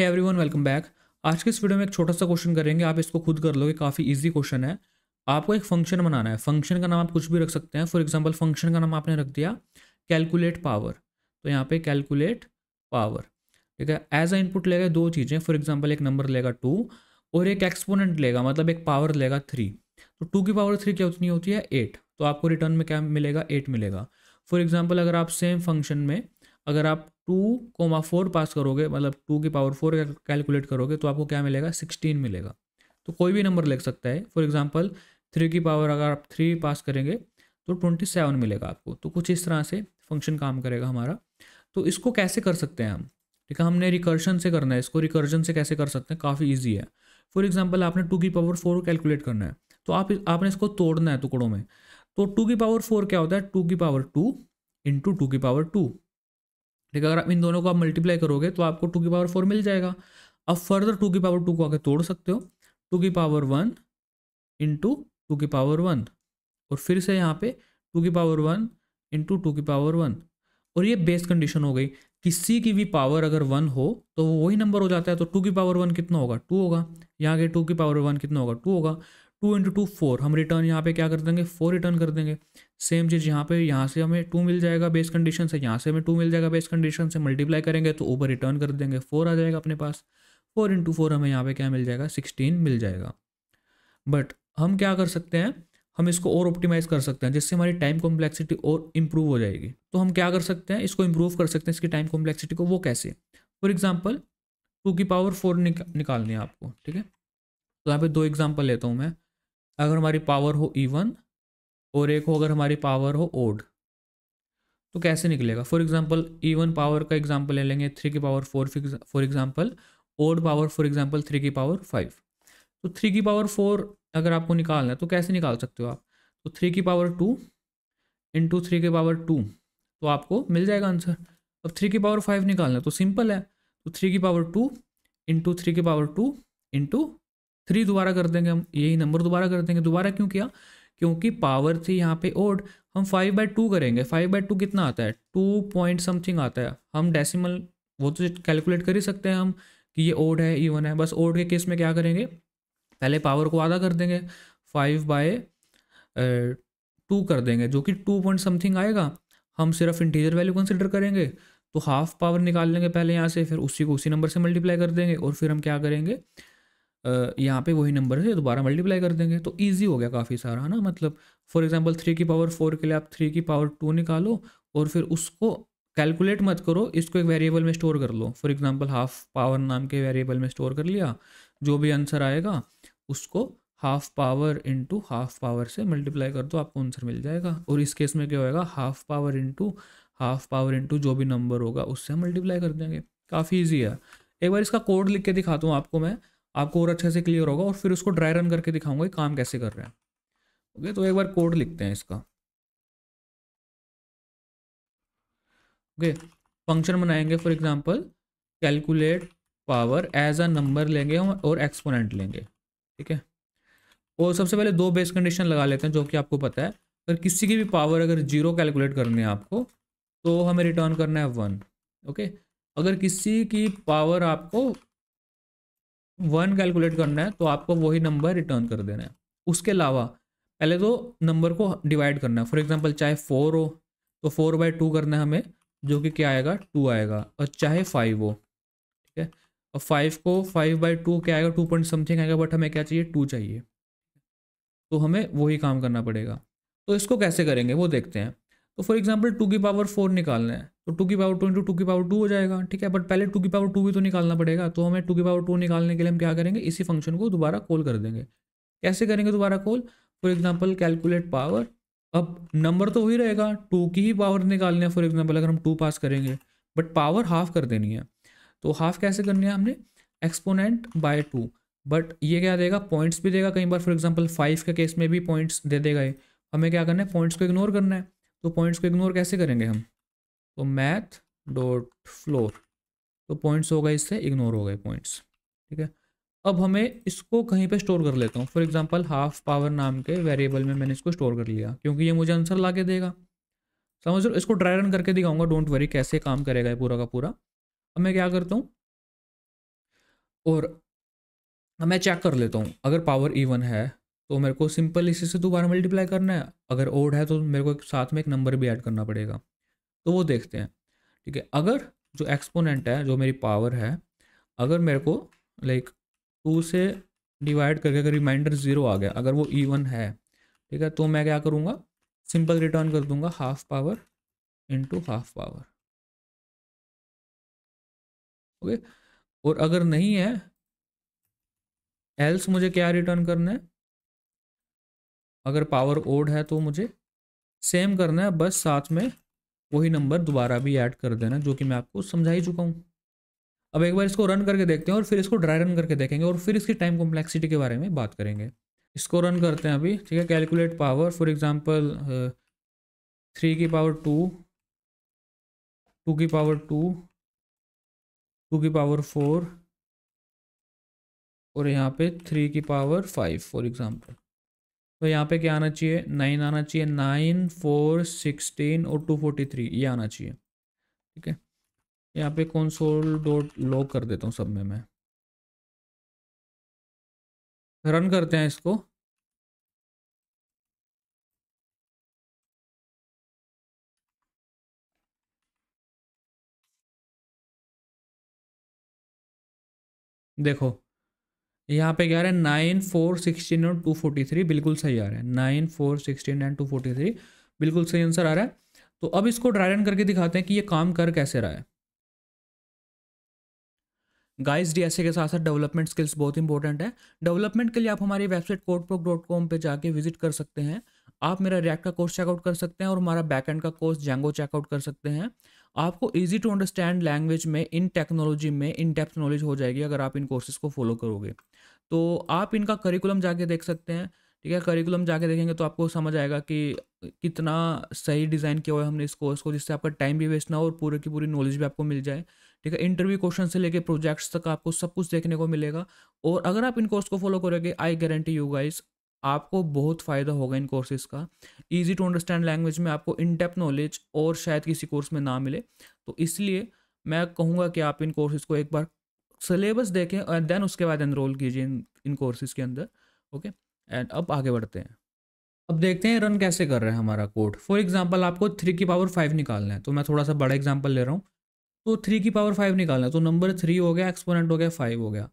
है everyone welcome back आज के इस वीडियो में एक छोटा सा क्वेश्चन करेंगे आप इसको खुद कर लोगे काफ़ी इजी क्वेश्चन है आपको एक फंक्शन बनाना है फंक्शन का नाम आप कुछ भी रख सकते हैं फॉर एग्जांपल फंक्शन का नाम आपने रख दिया कैलकुलेट पावर तो यहाँ पे कैलकुलेट पावर ठीक है एज अ इनपुट लेगा दो चीज़ें फॉर एग्जाम्पल एक नंबर लेगा टू और एक एक्सपोनेंट लेगा मतलब एक पावर लेगा थ्री तो टू की पावर थ्री क्या उतनी होती है एट तो आपको रिटर्न में क्या मिलेगा एट मिलेगा फॉर एग्जाम्पल अगर आप सेम फंक्शन में अगर आप टू कोमा फोर पास करोगे मतलब टू की पावर फोर कैलकुलेट करोगे तो आपको क्या मिलेगा सिक्सटीन मिलेगा तो कोई भी नंबर लग सकता है फॉर एग्जाम्पल थ्री की पावर अगर आप थ्री पास करेंगे तो ट्वेंटी सेवन मिलेगा आपको तो कुछ इस तरह से फंक्शन काम करेगा हमारा तो इसको कैसे कर सकते हैं हम ठीक है हमने रिकर्शन से करना है इसको रिकर्जन से कैसे कर सकते हैं काफ़ी ईजी है फॉर एग्जाम्पल आपने टू की पावर फोर कैलकुलेट करना है तो आप आपने इसको तोड़ना है टुकड़ों में तो टू की पावर फोर क्या होता है टू की पावर टू इंटू टू की पावर टू ठीक है अगर आप इन दोनों को आप मल्टीप्लाई करोगे तो आपको टू की पावर फोर मिल जाएगा अब फर्दर टू की पावर टू को आगे तोड़ सकते हो टू की पावर वन इंटू टू की पावर वन और फिर से यहाँ पे टू की पावर वन इंटू टू की पावर वन और ये बेस कंडीशन हो गई किसी की भी पावर अगर वन हो तो वही नंबर हो जाता है तो टू की पावर वन कितना होगा टू होगा यहाँ के टू की पावर वन कितना होगा टू होगा टू इंटू टू फोर हम रिटर्न यहाँ पे क्या कर देंगे फोर रिटर्न कर देंगे सेम चीज़ यहाँ पे यहाँ से हमें टू मिल जाएगा बेस कंडीशन से यहाँ से हमें टू मिल जाएगा बेस कंडीशन से मल्टीप्लाई करेंगे तो ऊपर रिटर्न कर देंगे फोर आ जाएगा अपने पास फोर इंटू फोर हमें यहाँ पे क्या मिल जाएगा सिक्सटीन मिल जाएगा बट हम क्या कर सकते हैं हम इसको और ऑप्टिमाइज कर सकते हैं जिससे हमारी टाइम कॉम्प्लेक्सिटी और इम्प्रूव हो जाएगी तो हम क्या कर सकते हैं इसको इम्प्रूव कर सकते हैं इसकी टाइम कॉम्प्लेक्सिटी को वो कैसे फॉर एग्जाम्पल टू की पावर फोर निकालनी है आपको ठीक है तो यहाँ पे दो एग्जाम्पल लेता हूँ मैं अगर हमारी पावर हो इवन और एक हो अगर हमारी पावर हो ओड तो कैसे निकलेगा फॉर एग्जाम्पल इवन पावर का एग्जाम्पल ले लेंगे थ्री की power four for example odd power for example three की पावर फाइव तो थ्री की पावर फोर अगर आपको निकालना है तो कैसे निकाल सकते हो आप तो थ्री की पावर टू इंटू थ्री की पावर टू तो आपको मिल जाएगा आंसर अब थ्री की पावर फाइव निकालना तो सिंपल है तो थ्री तो की पावर टू इंटू थ्री की पावर टू इंटू थ्री दोबारा कर देंगे हम यही नंबर दोबारा कर देंगे दोबारा क्यों किया क्योंकि पावर थी यहाँ पे ओड हम फाइव बाई टू करेंगे फाइव बाई टू कितना आता है टू पॉइंट समथिंग आता है हम डेसिमल वो तो कैलकुलेट कर ही सकते हैं हम कि ये ओड है ईवन है बस ओड के केस में क्या करेंगे पहले पावर को आधा कर देंगे फाइव बाय टू कर देंगे जो कि टू पॉइंट समथिंग आएगा हम सिर्फ इंटीजर वैल्यू कंसिडर करेंगे तो हाफ पावर निकाल लेंगे पहले यहाँ से फिर उसी को उसी नंबर से मल्टीप्लाई कर देंगे और फिर हम क्या करेंगे यहाँ पे वही नंबर है दोबारा मल्टीप्लाई कर देंगे तो ईजी हो गया काफ़ी सारा है ना मतलब फॉर एग्जाम्पल थ्री की पावर फोर के लिए आप थ्री की पावर टू निकालो और फिर उसको कैलकुलेट मत करो इसको एक वेरिएबल में स्टोर कर लो फॉर एग्जाम्पल हाफ पावर नाम के वेरिएबल में स्टोर कर लिया जो भी आंसर आएगा उसको half power into half power से मल्टीप्लाई कर दो आपको आंसर मिल जाएगा और इस केस में क्या होएगा half power into half power into जो भी नंबर होगा उससे मल्टीप्लाई कर देंगे काफ़ी ईजी है एक बार इसका कोड लिख के दिखाता हूँ आपको मैं आपको और अच्छे से क्लियर होगा और फिर उसको ड्राई रन करके दिखाऊंगा कि काम कैसे कर रहे हैं ओके तो एक बार कोड लिखते हैं इसका ओके फंक्शन बनाएंगे for example calculate power as a number लेंगे और एक्सपोनेंट लेंगे ठीक है और सबसे पहले दो बेस कंडीशन लगा लेते हैं जो कि आपको पता है अगर किसी की भी पावर अगर जीरो कैलकुलेट करनी है आपको तो हमें रिटर्न करना है वन ओके अगर किसी की पावर आपको वन कैलकुलेट करना है तो आपको वही नंबर रिटर्न कर देना है उसके अलावा पहले तो नंबर को डिवाइड करना है फॉर एग्जाम्पल चाहे फोर हो तो फोर बाई टू करना है हमें जो कि क्या आएगा टू आएगा और चाहे फाइव हो ठीक है और फाइव को फाइव बाई टू क्या आएगा टू पॉइंट समथिंग आएगा बट हमें क्या चाहिए टू चाहिए तो हमें वही काम करना पड़ेगा तो इसको कैसे करेंगे वो देखते हैं तो फॉर एग्जाम्पल टू की पावर फोर निकालना है तो टू की पावर टू इंटू टू की पावर टू हो जाएगा ठीक है बट पहले टू की पावर टू भी तो निकालना पड़ेगा तो हमें टू की पावर टू निकालने के लिए हम क्या करेंगे इसी फंक्शन को दोबारा कॉल कर देंगे कैसे करेंगे दोबारा call for example calculate power अब नंबर तो वही रहेगा टू की ही पावर निकालने फॉर एग्जाम्पल अगर हम टू पास करेंगे बट पावर हाफ कर देनी है तो हाफ कैसे करनी है हमने एक्सपोनेंट बाय टू बट ये क्या देगा पॉइंट्स भी देगा कई बार फॉर एग्जाम्पल फाइव के केस में भी पॉइंट्स दे देगा ये हमें क्या करना है पॉइंट्स को इग्नोर करना है तो पॉइंट्स को इग्नोर कैसे करेंगे हम तो मैथ डॉट फ्लोर तो पॉइंट्स हो गए इससे इग्नोर हो गए पॉइंट्स ठीक है अब हमें इसको कहीं पे स्टोर कर लेता हूँ फॉर एग्जांपल हाफ पावर नाम के वेरिएबल में मैंने इसको स्टोर कर लिया क्योंकि ये मुझे आंसर ला के देगा समझ लो इसको ड्राई रन करके दिखाऊंगा डोंट वरी कैसे काम करेगा पूरा का पूरा अब मैं क्या करता हूँ और मैं चेक कर लेता हूँ अगर पावर इवन है तो मेरे को सिंपल इसी से दोबारा मल्टीप्लाई करना है अगर ओड है तो मेरे को साथ में एक नंबर भी ऐड करना पड़ेगा तो वो देखते हैं ठीक है अगर जो एक्सपोनेंट है जो मेरी पावर है अगर मेरे को लाइक टू से डिवाइड करके अगर रिमाइंडर ज़ीरो आ गया अगर वो ईवन है ठीक है तो मैं क्या करूँगा सिंपल रिटर्न कर दूंगा half power into half power okay और अगर नहीं है एल्स मुझे क्या रिटर्न करना है अगर पावर ओड है तो मुझे सेम करना है बस साथ में वही नंबर दोबारा भी ऐड कर देना जो कि मैं आपको समझा ही चुका हूँ अब एक बार इसको रन करके देखते हैं और फिर इसको ड्राई रन करके देखेंगे और फिर इसकी टाइम कॉम्प्लेक्सिटी के बारे में बात करेंगे इसको रन करते हैं अभी ठीक है calculate power for example three की पावर टू टू की पावर टू टू की पावर फोर और यहाँ पे थ्री की पावर फाइव फॉर एग्जांपल तो यहाँ पे क्या आना चाहिए नाइन आना चाहिए नाइन फोर सिक्सटीन और टू फोर्टी थ्री ये आना चाहिए ठीक है यहाँ पे कंसोल डॉट लॉक कर देता हूँ सब में मैं रन करते हैं इसको देखो यहाँ पे क्या रहा है nine four sixteen and two forty three बिल्कुल सही आ रहा है nine four sixteen and two forty three बिल्कुल सही आंसर आ रहा है तो अब इसको ड्राई रन करके दिखाते हैं कि ये काम कर कैसे रहा है गाइस डी के साथ साथ डेवलपमेंट स्किल्स बहुत इंपॉर्टेंट है डेवलपमेंट के लिए आप हमारी वेबसाइट कोडप्रोक डॉट कॉम पर जाके विजिट कर सकते हैं आप मेरा रिएक्ट का कोर्स चेकआउट कर सकते हैं और हमारा बैकएंड का कोर्स जेंगो चेकआउट कर सकते हैं आपको ईजी टू अंडरस्टैंड लैंग्वेज में इन टेक्नोलॉजी में इन डेप्थ नॉलेज हो जाएगी अगर आप इन कोर्सेज को फॉलो करोगे तो आप इनका करिकुलम जाके देख सकते हैं ठीक है करिकुलम जाके देखेंगे तो आपको समझ आएगा कि कितना सही डिज़ाइन किया हुआ है हमने इस कोर्स को जिससे आपका टाइम भी वेस्ट ना हो और पूरे की पूरी नॉलेज भी आपको मिल जाए ठीक है इंटरव्यू क्वेश्चन से लेके प्रोजेक्ट्स तक आपको सब कुछ देखने को मिलेगा और अगर आप इन कोर्स को फॉलो करोगे आई गारंटी यू गाइस आपको बहुत फ़ायदा होगा इन कोर्सेज का ईजी टू अंडरस्टैंड लैंग्वेज में आपको इन डेप्थ नॉलेज और शायद किसी कोर्स में ना मिले तो इसलिए मैं कहूँगा कि आप इन कोर्सेज को एक बार सिलेबस देखें एंड देन उसके बाद एनरोल कीजिए इन इन कोर्सेज के अंदर ओके एंड अब आगे बढ़ते हैं अब देखते हैं रन कैसे कर रहे हैं हमारा कोड फॉर एग्जाम्पल आपको थ्री की पावर फाइव निकालना है तो मैं थोड़ा सा बड़ा एग्जाम्पल ले रहा हूँ तो थ्री की पावर फाइव निकालना है तो नंबर थ्री हो गया एक्सपोनेंट हो गया फाइव हो गया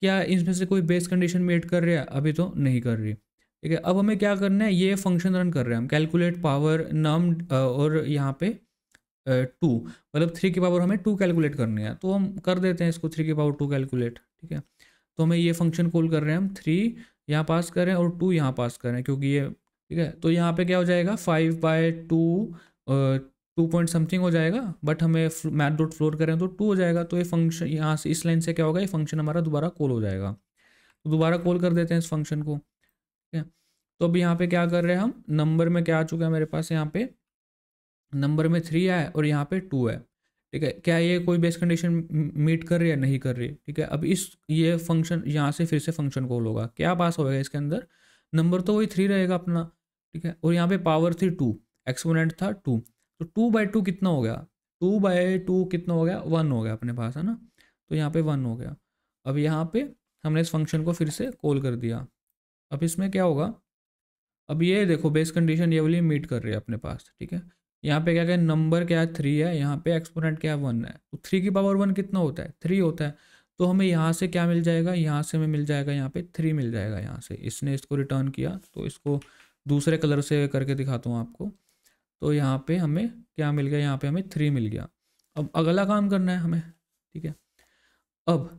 क्या इसमें से कोई बेस कंडीशन मेट कर रहा है अभी तो नहीं कर रही ठीक है अब हमें क्या करना है ये फंक्शन रन कर रहे हैं हम कैलकुलेट पावर नम और यहाँ पे टू मतलब थ्री की पावर हमें टू कैलकुलेट करनी है तो हम कर देते हैं इसको थ्री की पावर टू कैलकुलेट ठीक है तो हमें ये फंक्शन कॉल कर रहे हैं हम थ्री यहाँ पास करें और टू यहाँ पास करें क्योंकि ये ठीक है तो यहाँ पे क्या हो जाएगा five by two two point something हो जाएगा बट हमें मैथ डॉट फ्लोर करें तो टू हो जाएगा तो ये फंक्शन यहाँ से इस लाइन से क्या होगा ये फंक्शन हमारा दोबारा कॉल हो जाएगा तो दोबारा कॉल कर देते हैं इस फंक्शन को ठीक है तो अब यहाँ पे क्या कर रहे हैं हम नंबर में क्या आ चुका है मेरे पास यहाँ पे नंबर में थ्री है और यहाँ पे टू है ठीक है क्या ये कोई बेस कंडीशन मीट कर रही है नहीं कर रही है ठीक है अब इस ये फंक्शन यहाँ से फिर से फंक्शन कॉल होगा क्या पास होगा इसके अंदर नंबर तो वही थ्री रहेगा अपना ठीक है और यहाँ पे पावर थी टू एक्सपोनेंट था टू तो टू बाई टू कितना हो गया टू बाई टू कितना हो गया वन हो गया अपने पास है ना तो यहाँ पे वन हो गया अब यहाँ पे हमने इस फंक्शन को फिर से कॉल कर दिया अब इसमें क्या होगा अब ये देखो बेस कंडीशन ये वाली मीट कर रही है अपने पास ठीक है यहाँ पे क्या क्या नंबर क्या है थ्री है यहाँ पे एक्सपोनेंट क्या है वन है तो थ्री की पावर वन कितना होता है थ्री होता है तो हमें यहाँ से क्या मिल जाएगा यहाँ से हमें मिल जाएगा यहाँ पे थ्री मिल जाएगा यहाँ से इसने इसको रिटर्न किया तो इसको दूसरे कलर से करके दिखाता हूँ आपको तो यहाँ पे हमें क्या मिल गया यहाँ पे हमें थ्री मिल गया अब अगला काम करना है हमें ठीक है अब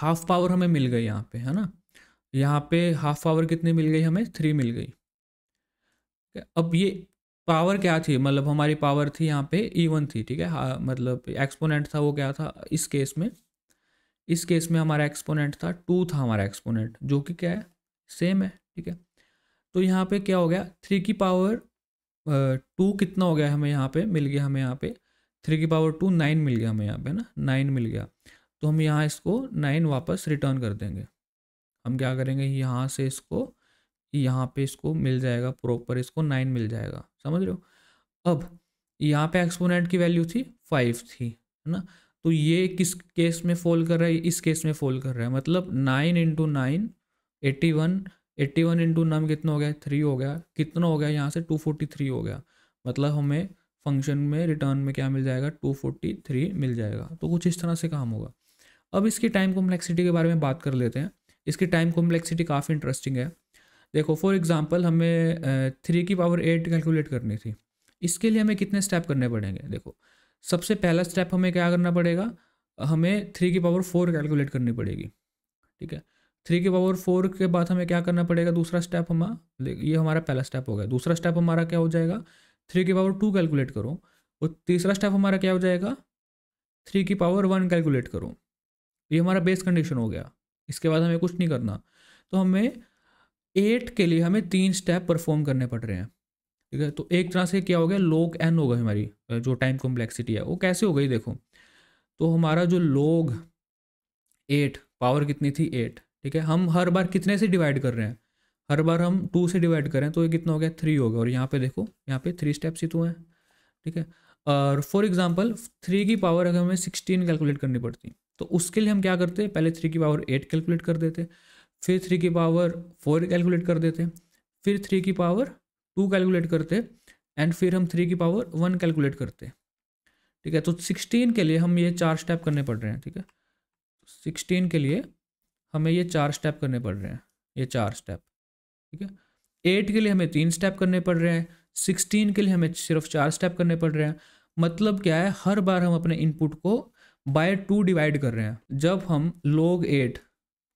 हाफ पावर हमें मिल गई यहाँ पे है ना यहाँ पे हाफ पावर कितनी मिल गई हमें थ्री मिल गई अब ये पावर क्या थी मतलब हमारी पावर थी यहाँ पे ई e वन थी ठीक है हाँ, मतलब एक्सपोनेंट था वो क्या था इस केस में इस केस में हमारा एक्सपोनेंट था टू था हमारा एक्सपोनेंट जो कि क्या है सेम है ठीक है तो यहाँ पे क्या हो गया थ्री की पावर टू कितना हो गया हमें यहाँ पे मिल गया हमें यहाँ पे थ्री की पावर टू नाइन मिल गया हमें यहाँ पे ना नाइन मिल गया तो हम यहाँ इसको नाइन वापस रिटर्न कर देंगे हम क्या करेंगे यहाँ से इसको यहाँ पे इसको मिल जाएगा प्रॉपर इसको नाइन मिल जाएगा समझ रहे हो अब यहाँ पे एक्सपोनेंट की वैल्यू थी फाइव थी है ना तो ये किस केस में फॉल कर रहा है इस केस में फॉल कर रहा है मतलब nine into nine eighty one eighty one into नाम कितना हो गया थ्री हो गया कितना हो गया यहाँ से टू फोर्टी थ्री हो गया मतलब हमें फंक्शन में रिटर्न में क्या मिल जाएगा टू फोर्टी थ्री मिल जाएगा तो कुछ इस तरह से काम होगा अब इसकी टाइम कॉम्प्लेक्सिटी के बारे में बात कर लेते हैं इसकी टाइम कॉम्प्लेक्सिटी काफ़ी इंटरेस्टिंग है देखो फॉर एग्जांपल हमें थ्री की पावर एट कैलकुलेट करनी थी इसके लिए हमें कितने स्टेप करने पड़ेंगे देखो सबसे पहला स्टेप हमें क्या करना पड़ेगा हमें थ्री की पावर फोर कैलकुलेट करनी पड़ेगी ठीक है थ्री की पावर फोर के बाद हमें क्या करना पड़ेगा दूसरा स्टेप हम ये हमारा पहला स्टेप हो गया दूसरा स्टेप हमारा क्या हो जाएगा थ्री की पावर टू कैलकुलेट करो और तीसरा स्टेप हमारा क्या हो जाएगा थ्री की पावर वन कैलकुलेट करो ये हमारा बेस कंडीशन हो गया इसके बाद हमें कुछ नहीं करना तो हमें एट के लिए हमें तीन स्टेप परफॉर्म करने पड़ रहे हैं ठीक है तो एक तरह से क्या हो गया लोग एन हो गई हमारी जो टाइम कॉम्प्लेक्सिटी है वो कैसे हो गई देखो तो हमारा जो लोग एट पावर कितनी थी एट ठीक है हम हर बार कितने से डिवाइड कर रहे हैं हर बार हम टू से डिवाइड करें तो ये कितना हो गया थ्री हो गया और यहाँ पे देखो यहाँ पे थ्री स्टेप्स ही तो हैं ठीक है और फॉर एग्जांपल थ्री की पावर अगर हमें सिक्सटीन कैलकुलेट करनी पड़ती तो उसके लिए हम क्या करते हैं पहले थ्री की पावर एट कैलकुलेट कर देते फिर थ्री की पावर फोर कैलकुलेट कर देते फिर थ्री की पावर टू कैलकुलेट करते एंड फिर हम थ्री की पावर वन कैलकुलेट करते ठीक है तो सिक्सटीन के लिए हम ये चार स्टेप करने पड़ रहे हैं ठीक है सिक्सटीन के लिए हमें ये चार स्टेप करने पड़ रहे हैं ये चार स्टेप ठीक है एट के लिए हमें तीन स्टेप करने पड़ रहे हैं सिक्सटीन के लिए हमें सिर्फ चार स्टेप करने पड़ रहे हैं मतलब क्या है हर बार हम अपने इनपुट को बाय टू डिवाइड कर रहे हैं जब हम लोग एट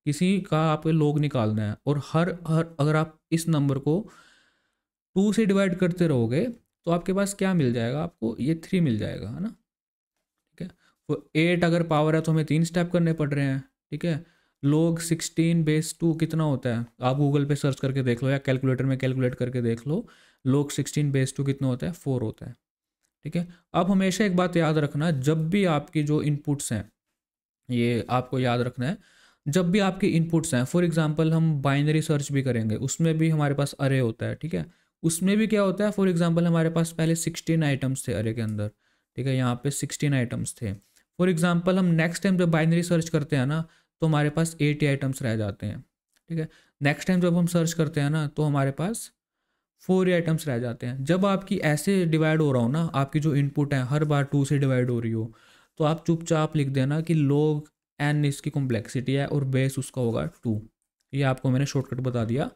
किसी का आप लोग निकालना है और हर हर अगर आप इस नंबर को टू से डिवाइड करते रहोगे तो आपके पास क्या मिल जाएगा आपको ये थ्री मिल जाएगा है ना ठीक है तो एट अगर पावर है तो हमें तीन स्टेप करने पड़ रहे हैं ठीक है लोग सिक्सटीन बेस टू कितना होता है आप गूगल पे सर्च करके देख लो या कैलकुलेटर में कैलकुलेट करके देख लो लोग सिक्सटीन बेस टू कितना होता है फोर होता है ठीक है अब हमेशा एक बात याद रखना जब भी आपकी जो इनपुट्स हैं ये आपको याद रखना है जब भी आपके इनपुट्स हैं फॉर एग्जांपल हम बाइनरी सर्च भी करेंगे उसमें भी हमारे पास अरे होता है ठीक है उसमें भी क्या होता है फॉर एग्जांपल हमारे पास पहले सिक्सटीन आइटम्स थे अरे के अंदर ठीक है यहाँ पे सिक्सटीन आइटम्स थे फॉर एग्जाम्पल हम नेक्स्ट टाइम जब बाइनरी सर्च करते हैं ना तो हमारे पास एटी आइटम्स रह जाते हैं ठीक है नेक्स्ट टाइम जब हम सर्च करते हैं ना तो हमारे पास फोर आइटम्स रह जाते हैं जब आपकी ऐसे डिवाइड हो रहा हो ना आपकी जो इनपुट है हर बार टू से डिवाइड हो रही हो तो आप चुपचाप लिख देना कि लोग एन इसकी कॉम्प्लेक्सिटी है और बेस उसका होगा टू ये आपको मैंने शॉर्टकट बता दिया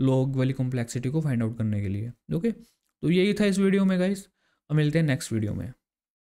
लोग वाली कॉम्प्लेक्सिटी को फाइंड आउट करने के लिए ओके तो यही था इस वीडियो में गाइस अब मिलते हैं नेक्स्ट वीडियो में